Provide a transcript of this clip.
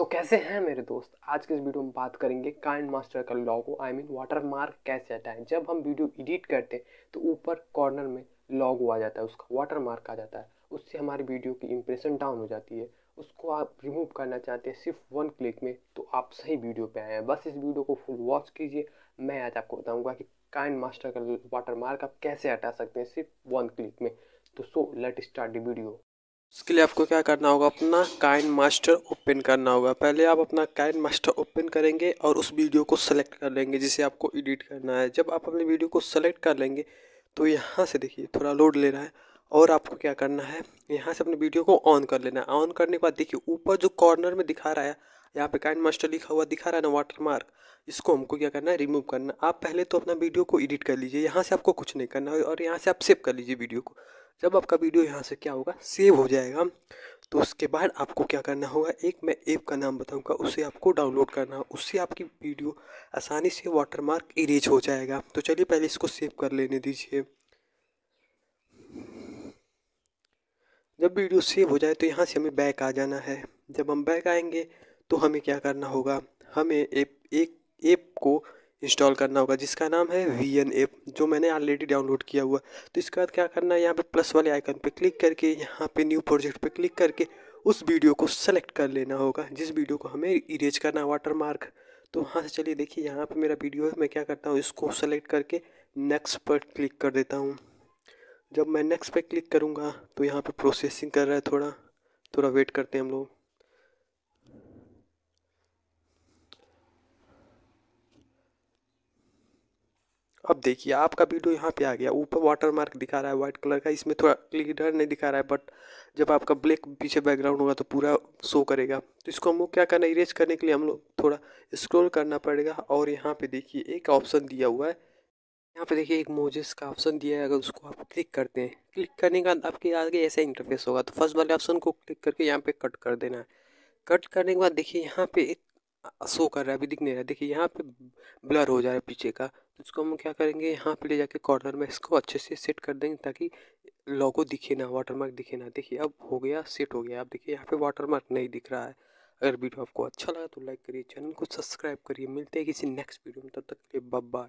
सो so, कैसे हैं मेरे दोस्त आज के इस वीडियो में बात करेंगे काइंड मास्टर का logo I mean watermark कैसे हटाएं जब हम वीडियो एडिट करते हैं तो ऊपर कॉर्नर में लॉगो आ जाता है उसका वाटर मार्क आ जाता है उससे हमारी वीडियो की इंप्रेशन डाउन हो जाती है उसको आप रिमूव करना चाहते हैं सिर्फ वन क्लिक में तो आप सही वीडियो पर आए हैं बस इस वीडियो को फुल वॉच कीजिए मैं आज आपको बताऊँगा कि काइंड मास्टर का वाटर मार्क आप कैसे हटा सकते हैं सिर्फ वन क्लिक में तो so let start the video उसके लिए आपको क्या करना होगा अपना काइन मास्टर ओपन करना होगा पहले आप अपना काइन मास्टर ओपन करेंगे और उस वीडियो को सेलेक्ट कर लेंगे जिसे आपको एडिट करना है जब आप अपने वीडियो को सेलेक्ट कर लेंगे तो यहाँ से देखिए थोड़ा लोड ले रहा है और आपको क्या करना है यहाँ से अपने वीडियो को ऑन कर लेना है ऑन करने के बाद देखिए ऊपर जो कॉर्नर में दिखा रहा है यहाँ पे काइन मास्टर लिखा हुआ दिखा रहा है ना वाटर मार्क इसको हमको क्या करना है रिमूव करना आप पहले तो अपना वीडियो को एडिट कर लीजिए यहाँ से आपको कुछ नहीं करना है और यहाँ से आप सेव कर लीजिए वीडियो को जब आपका वीडियो यहाँ से क्या होगा सेव हो जाएगा तो उसके बाद आपको क्या करना होगा एक मैं ऐप का नाम बताऊंगा उसे आपको डाउनलोड करना होगा उससे आपकी वीडियो आसानी से वाटरमार्क इरेज हो जाएगा तो चलिए पहले इसको सेव कर लेने दीजिए जब वीडियो सेव हो जाए तो यहाँ से हमें बैक आ जाना है जब हम बैक आएंगे तो हमें क्या करना होगा हमें एप, एक ऐप को इंस्टॉल करना होगा जिसका नाम है वी एन एप जो मैंने ऑलरेडी डाउनलोड किया हुआ तो इसके बाद क्या करना है यहाँ पे प्लस वाले आइकन पे क्लिक करके यहाँ पे न्यू प्रोजेक्ट पे क्लिक करके उस वीडियो को सेलेक्ट कर लेना होगा जिस वीडियो को हमें इरेज करना है वाटर मार्क तो वहाँ से चलिए देखिए यहाँ पर मेरा वीडियो है मैं क्या करता हूँ इसको सेलेक्ट करके नेक्स्ट पर क्लिक कर देता हूँ जब मैं नेक्स्ट पर क्लिक करूँगा तो यहाँ पर प्रोसेसिंग कर रहा है थोड़ा थोड़ा वेट करते हैं हम लोग अब देखिए आपका वीडियो यहाँ पे आ गया ऊपर वाटर मार्क दिखा रहा है व्हाइट कलर का इसमें थोड़ा क्लियर नहीं दिखा रहा है बट जब आपका ब्लैक पीछे बैकग्राउंड होगा तो पूरा शो करेगा तो इसको हम लोग क्या करना इरेज करने के लिए हम लोग थोड़ा स्क्रॉल करना पड़ेगा और यहाँ पे देखिए एक ऑप्शन दिया हुआ है यहाँ पे देखिए एक मोजेस का ऑप्शन दिया है अगर उसको आप क्लिक करते हैं क्लिक करने के बाद आपके आगे ऐसा इंटरफेस होगा तो फर्स्ट वाले ऑप्शन को क्लिक करके यहाँ पे कट कर देना है कट करने के बाद देखिए यहाँ पे एक शो कर रहा है अभी दिख नहीं रहा है देखिए यहाँ पे ब्लर हो जा रहा है पीछे का तो इसको हम क्या करेंगे यहाँ पे ले जाके कॉर्नर में इसको अच्छे से सेट कर देंगे ताकि लोगो दिखे ना वाटरमार्क दिखे ना देखिए अब हो गया सेट हो गया आप देखिए यहाँ पे वाटरमार्क नहीं दिख रहा है अगर वीडियो आपको अच्छा लगा तो लाइक करिए चैनल को सब्सक्राइब करिए मिलते हैं किसी नेक्स्ट वीडियो में तब तक के लिए बाय